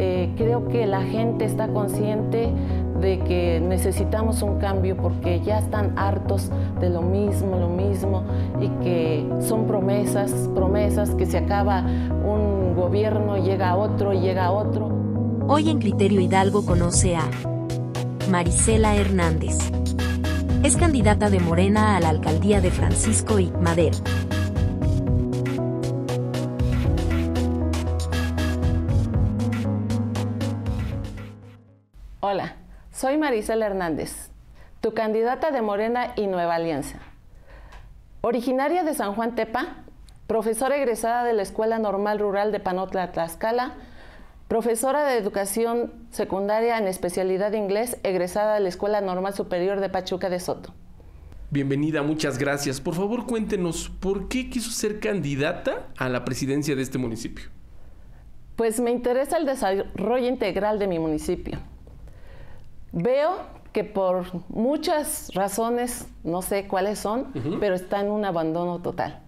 Eh, creo que la gente está consciente de que necesitamos un cambio porque ya están hartos de lo mismo, lo mismo, y que son promesas, promesas que se acaba un gobierno, llega otro, llega otro. Hoy en Criterio Hidalgo conoce a Marisela Hernández. Es candidata de Morena a la alcaldía de Francisco y Madero. Soy Marisela Hernández, tu candidata de Morena y Nueva Alianza. Originaria de San Juan Tepa, profesora egresada de la Escuela Normal Rural de Panotla, Tlaxcala, profesora de educación secundaria en especialidad de inglés, egresada de la Escuela Normal Superior de Pachuca de Soto. Bienvenida, muchas gracias. Por favor, cuéntenos, ¿por qué quiso ser candidata a la presidencia de este municipio? Pues me interesa el desarrollo integral de mi municipio. Veo que por muchas razones, no sé cuáles son, pero está en un abandono total.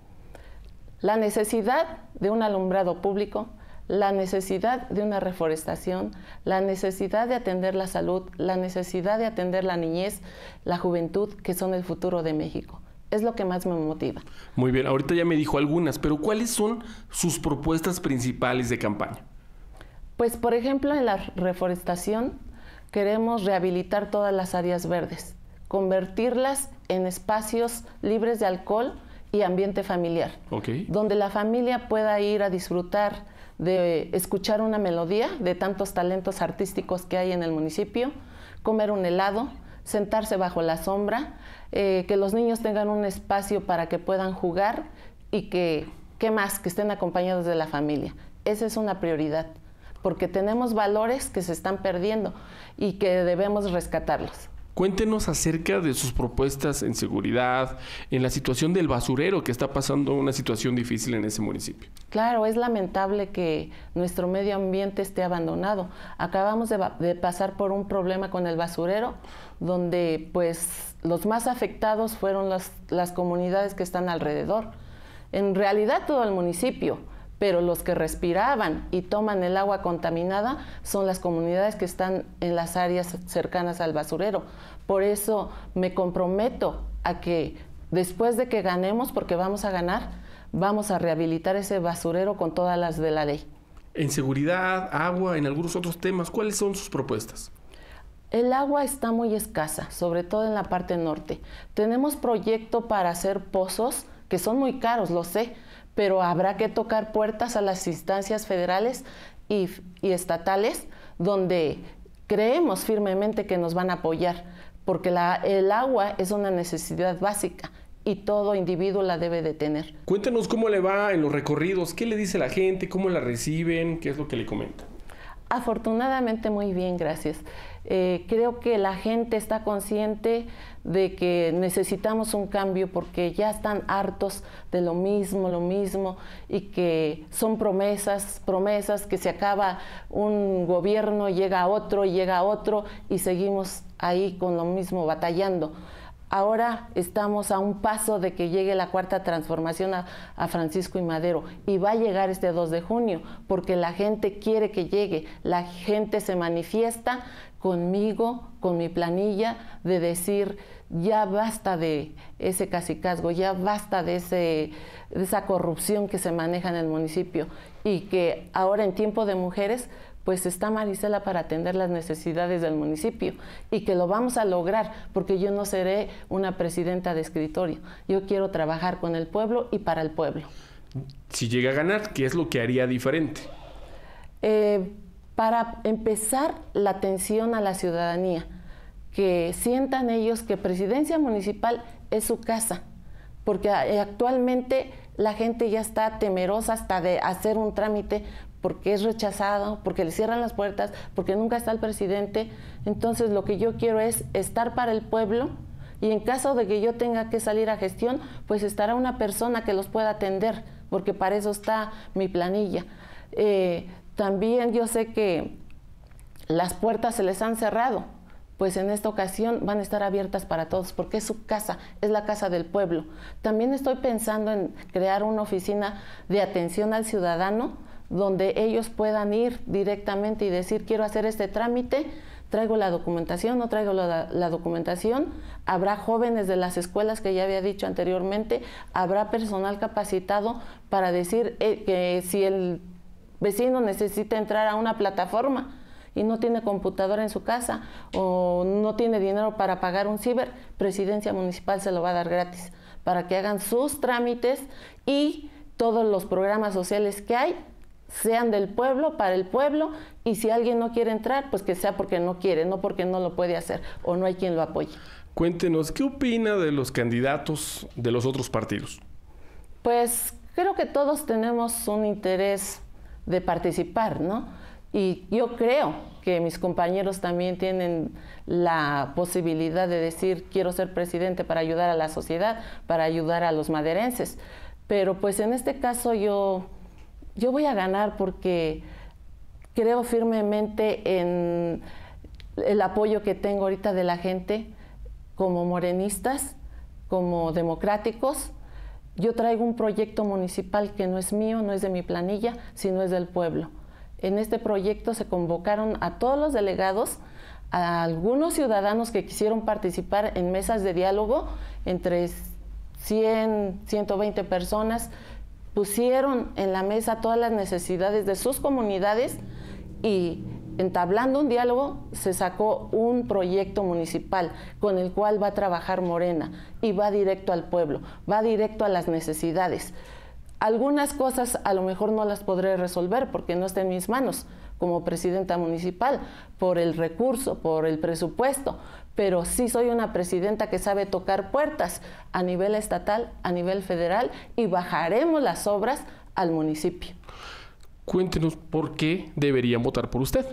La necesidad de un alumbrado público, la necesidad de una reforestación, la necesidad de atender la salud, la necesidad de atender la niñez, la juventud, que son el futuro de México. Es lo que más me motiva. Muy bien, ahorita ya me dijo algunas, pero ¿cuáles son sus propuestas principales de campaña? Pues, por ejemplo, en la reforestación, queremos rehabilitar todas las áreas verdes, convertirlas en espacios libres de alcohol y ambiente familiar, donde la familia pueda ir a disfrutar de escuchar una melodía de tantos talentos artísticos que hay en el municipio, comer un helado, sentarse bajo la sombra, eh, que los niños tengan un espacio para que puedan jugar y que, ¿qué más? Que estén acompañados de la familia. Esa es una prioridad porque tenemos valores que se están perdiendo y que debemos rescatarlos. Cuéntenos acerca de sus propuestas en seguridad, en la situación del basurero, que está pasando una situación difícil en ese municipio. Claro, es lamentable que nuestro medio ambiente esté abandonado. Acabamos de, pasar por un problema con el basurero, donde pues los más afectados fueron las comunidades que están alrededor. En realidad todo el municipio pero los que respiraban y toman el agua contaminada son las comunidades que están en las áreas cercanas al basurero. Por eso me comprometo a que después de que ganemos, porque vamos a ganar, vamos a rehabilitar ese basurero con todas las de la ley. En seguridad, agua, en algunos otros temas, ¿cuáles son sus propuestas? El agua está muy escasa, sobre todo en la parte norte. Tenemos proyecto para hacer pozos que son muy caros, lo sé, pero habrá que tocar puertas a las instancias federales y, y estatales donde creemos firmemente que nos van a apoyar, porque la, el agua es una necesidad básica y todo individuo la debe de tener. Cuéntenos cómo le va en los recorridos, qué le dice la gente, cómo la reciben, qué es lo que le comentan. Afortunadamente muy bien, gracias. Eh, creo que la gente está consciente de que necesitamos un cambio porque ya están hartos de lo mismo, lo mismo, y que son promesas, promesas que se acaba un gobierno, llega otro, llega otro, y seguimos ahí con lo mismo, batallando. Ahora estamos a un paso de que llegue la cuarta transformación a, Francisco y Madero y va a llegar este 2 de junio porque la gente quiere que llegue, la gente se manifiesta conmigo, con mi planilla, de decir ya basta de ese casicazgo, ya basta de esa corrupción que se maneja en el municipio y que ahora en tiempo de mujeres pues está Marisela para atender las necesidades del municipio y que lo vamos a lograr porque yo no seré una presidenta de escritorio, yo quiero trabajar con el pueblo y para el pueblo. Si llega a ganar, ¿qué es lo que haría diferente? Eh, para empezar la atención a la ciudadanía, que sientan ellos que presidencia municipal es su casa, porque eh, actualmente la gente ya está temerosa hasta de hacer un trámite porque es rechazado, porque le cierran las puertas, porque nunca está el presidente. Entonces lo que yo quiero es estar para el pueblo y en caso de que yo tenga que salir a gestión, pues estará una persona que los pueda atender, porque para eso está mi planilla. Eh, también yo sé que las puertas se les han cerrado, pues en esta ocasión van a estar abiertas para todos, porque es su casa, es la casa del pueblo. También estoy pensando en crear una oficina de atención al ciudadano, donde ellos puedan ir directamente y decir quiero hacer este trámite, traigo la documentación, no traigo la, documentación, habrá jóvenes de las escuelas que ya había dicho anteriormente, habrá personal capacitado para decir eh, que si el vecino necesita entrar a una plataforma y no tiene computadora en su casa o no tiene dinero para pagar un ciber, Presidencia Municipal se lo va a dar gratis para que hagan sus trámites y todos los programas sociales que hay sean del pueblo, para el pueblo, y si alguien no quiere entrar, pues que sea porque no quiere, no porque no lo puede hacer o no hay quien lo apoye. Cuéntenos, ¿qué opina de los candidatos de los otros partidos? Pues creo que todos tenemos un interés de participar, ¿no? Y yo creo que mis compañeros también tienen la posibilidad de decir, quiero ser presidente para ayudar a la sociedad, para ayudar a los maderenses. Pero pues en este caso yo yo voy a ganar porque creo firmemente en el apoyo que tengo ahorita de la gente como morenistas, como democráticos. Yo traigo un proyecto municipal que no es mío, no es de mi planilla, sino es del pueblo. En este proyecto se convocaron a todos los delegados, a algunos ciudadanos que quisieron participar en mesas de diálogo entre 100, 120 personas pusieron en la mesa todas las necesidades de sus comunidades y entablando un diálogo se sacó un proyecto municipal con el cual va a trabajar Morena y va directo al pueblo, va directo a las necesidades. Algunas cosas a lo mejor no las podré resolver porque no está en mis manos como presidenta municipal por el recurso, por el presupuesto, pero sí soy una presidenta que sabe tocar puertas a nivel estatal, a nivel federal y bajaremos las obras al municipio. Cuéntenos por qué deberían votar por usted.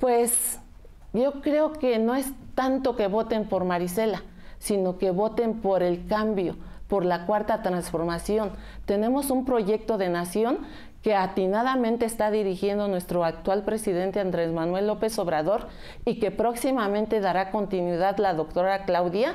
Pues yo creo que no es tanto que voten por Marisela, sino que voten por el cambio, por la cuarta transformación. Tenemos un proyecto de nación que atinadamente está dirigiendo nuestro actual presidente Andrés Manuel López Obrador y que próximamente dará continuidad la doctora Claudia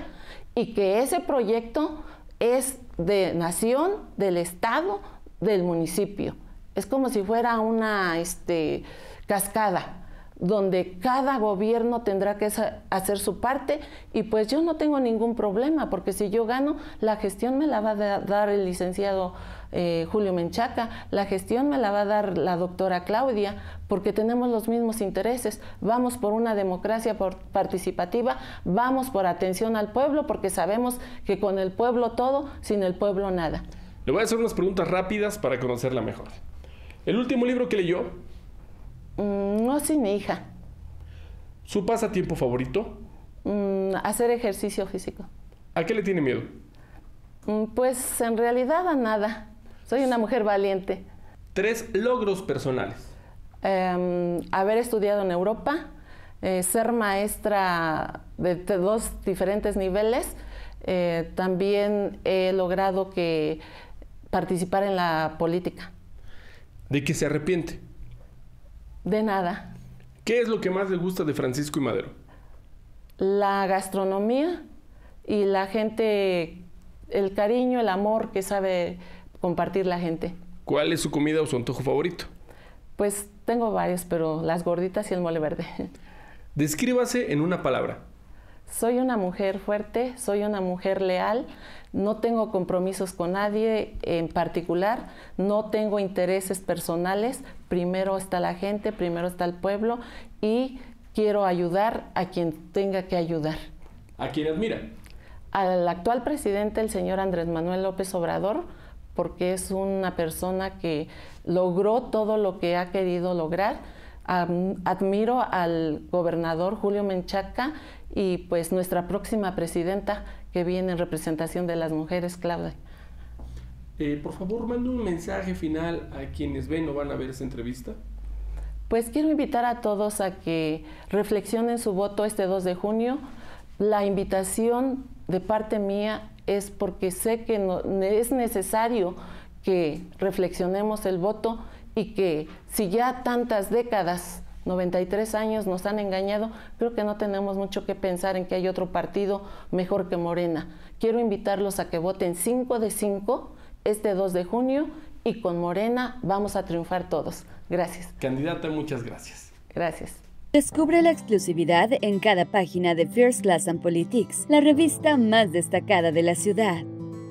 y que ese proyecto es de nación, del Estado, del municipio. Es como si fuera una este, cascada donde cada gobierno tendrá que hacer su parte y pues yo no tengo ningún problema, porque si yo gano, la gestión me la va a dar el licenciado eh, Julio Menchaca, la gestión me la va a dar la doctora Claudia, porque tenemos los mismos intereses, vamos por una democracia participativa, vamos por atención al pueblo, porque sabemos que con el pueblo todo, sin el pueblo nada. Le voy a hacer unas preguntas rápidas para conocerla mejor. El último libro que leyó Mm, no sin mi hija. ¿Su pasatiempo favorito? Mm, hacer ejercicio físico. ¿A qué le tiene miedo? Mm, pues en realidad a nada. Soy una mujer valiente. Tres logros personales. Em, haber estudiado en Europa, eh, ser maestra de, dos diferentes niveles. Eh, también he logrado que participar en la política. ¿De qué se arrepiente? De nada. ¿Qué es lo que más le gusta de Francisco y Madero? La gastronomía y la gente, el cariño, el amor que sabe compartir la gente. ¿Cuál es su comida o su antojo favorito? Pues tengo varios, pero las gorditas y el mole verde. Descríbase en una palabra soy una mujer fuerte, soy una mujer leal, no tengo compromisos con nadie en particular, no tengo intereses personales, primero está la gente, primero está el pueblo y quiero ayudar a quien tenga que ayudar. ¿A quién admira? Al actual presidente, el señor Andrés Manuel López Obrador, porque es una persona que logró todo lo que ha querido lograr admiro al gobernador Julio Menchaca y pues nuestra próxima presidenta que viene en representación de las mujeres, Claudia. Eh, por favor, mando un mensaje final a quienes ven o van a ver esa entrevista. Pues quiero invitar a todos a que reflexionen su voto este 2 de junio. La invitación de parte mía es porque sé que es necesario que reflexionemos el voto y que si ya tantas décadas, 93 años, nos han engañado, creo que no tenemos mucho que pensar en que hay otro partido mejor que Morena. Quiero invitarlos a que voten 5 de 5 este 2 de junio y con Morena vamos a triunfar todos. Gracias. Candidata, muchas gracias. Gracias. Descubre la exclusividad en cada página de First Class and Politics, la revista más destacada de la ciudad.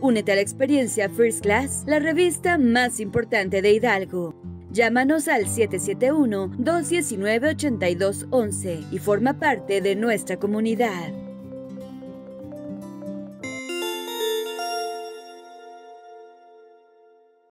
Únete a la experiencia First Class, la revista más importante de Hidalgo. Llámanos al 771-219-8211 y forma parte de nuestra comunidad.